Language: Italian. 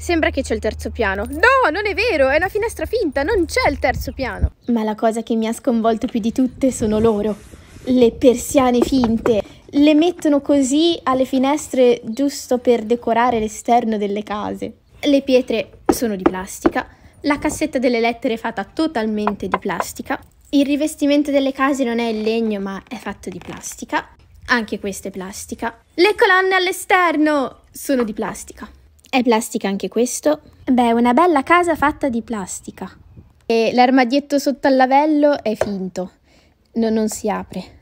Sembra che c'è il terzo piano. No, non è vero, è una finestra finta, non c'è il terzo piano. Ma la cosa che mi ha sconvolto più di tutte sono loro, le persiane finte. Le mettono così alle finestre giusto per decorare l'esterno delle case. Le pietre sono di plastica, la cassetta delle lettere è fatta totalmente di plastica, il rivestimento delle case non è in legno ma è fatto di plastica, anche questa è plastica. Le colonne all'esterno sono di plastica. È plastica anche questo? Beh, una bella casa fatta di plastica. E l'armadietto sotto al lavello è finto, no, non si apre.